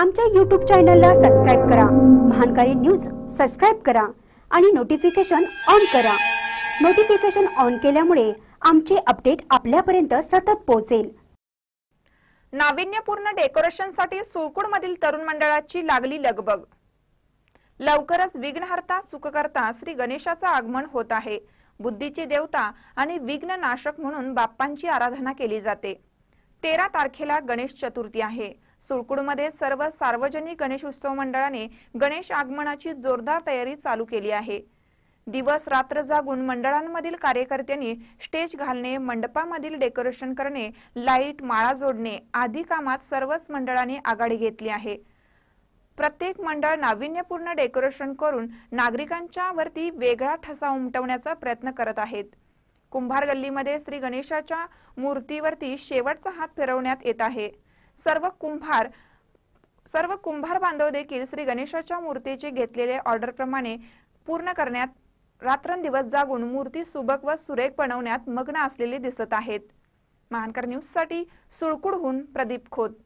आमच्या यूट्यूब चॅनलला सबस्क्राईब करा महानकारी न्यूज सबस्क्राईब करा आणि नोटिफिकेशन ऑन करा नोटिफिकेशन ऑन केल्यामुळे आमचे अपडेट आपल्यापर्यंत सतत पोहोचेल नाविन्यपूर्ण डेकोरेशनसाठी सुळकूडमधील तरुण मंडळाची लागली लगबग लवकरच विघ्नहर्ता सुखकर्ता श्री गणेशाचं आगमन होत आहे बुद्धीची देवता आणि विघ्न नाशक म्हणून बाप्पांची आराधना केली जाते तेरा तारखेला गणेश चतुर्थी आहे सुळकुडमध्ये सर्व सार्वजनिक गणेश उत्सव मंडळाने गणेश आगमनाची जोरदार तयारी चालू केली आहे दिवस रात्र जागून मंडळांमधील कार्यकर्त्यांनी स्टेज घालणे मंडपामधील डेकोरेशन करणे लाईट माळा जोडणे आदी कामात सर्वच मंडळाने आघाडी घेतली आहे प्रत्येक मंडळ नाविन्यपूर्ण डेकोरेशन करून नागरिकांच्या वरती वेगळा ठसा उमटवण्याचा प्रयत्न करत आहेत कुंभार गल्लीमध्ये श्री गणेशाच्या मूर्तीवरती शेवटचा हात फिरवण्यात येत आहे सर्व कुंभार सर्व कुंभार बांधव देखील श्री गणेशाच्या मूर्तीचे घेतलेले ऑर्डर प्रमाणे पूर्ण करण्यात रात्रंदिवस जागून मूर्ती सुबक व सुरेख बनवण्यात मग्न असलेले दिसत आहेत महानकर साठी सुळकुडहून प्रदीप खोत